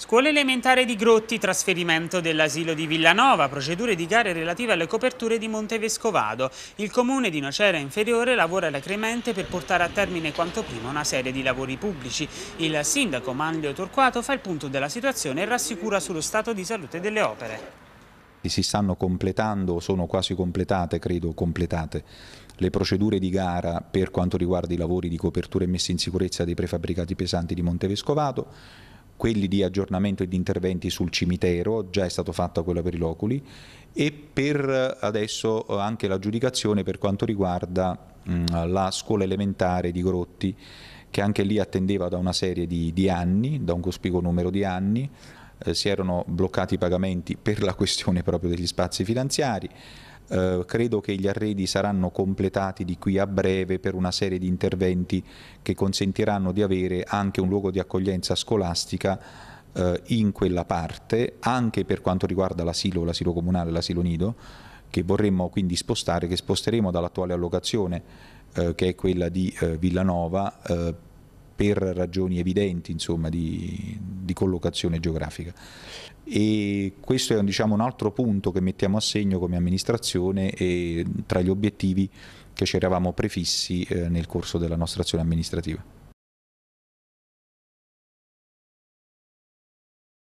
Scuola elementare di Grotti, trasferimento dell'asilo di Villanova, procedure di gare relative alle coperture di Montevescovado. Il comune di Nocera Inferiore lavora alacremente per portare a termine quanto prima una serie di lavori pubblici. Il sindaco Manlio Torquato fa il punto della situazione e rassicura sullo stato di salute delle opere si stanno completando sono quasi completate, credo completate, le procedure di gara per quanto riguarda i lavori di copertura e messa in sicurezza dei prefabbricati pesanti di Vescovado quelli di aggiornamento e di interventi sul cimitero, già è stato fatto quello per i loculi, e per eh, adesso eh, anche l'aggiudicazione per quanto riguarda mh, mm, la scuola elementare di Grotti, che anche lì attendeva da una serie di, di anni, da un cospicuo numero di anni, eh, si erano bloccati i pagamenti per la questione proprio degli spazi finanziari, eh, credo che gli arredi saranno completati di qui a breve per una serie di interventi che consentiranno di avere anche un luogo di accoglienza scolastica eh, in quella parte, anche per quanto riguarda l'asilo, l'asilo comunale, l'asilo nido, che vorremmo quindi spostare, che sposteremo dall'attuale allocazione eh, che è quella di eh, Villanova eh, per ragioni evidenti insomma, di, di collocazione geografica. E questo è diciamo, un altro punto che mettiamo a segno come amministrazione e tra gli obiettivi che ci eravamo prefissi eh, nel corso della nostra azione amministrativa.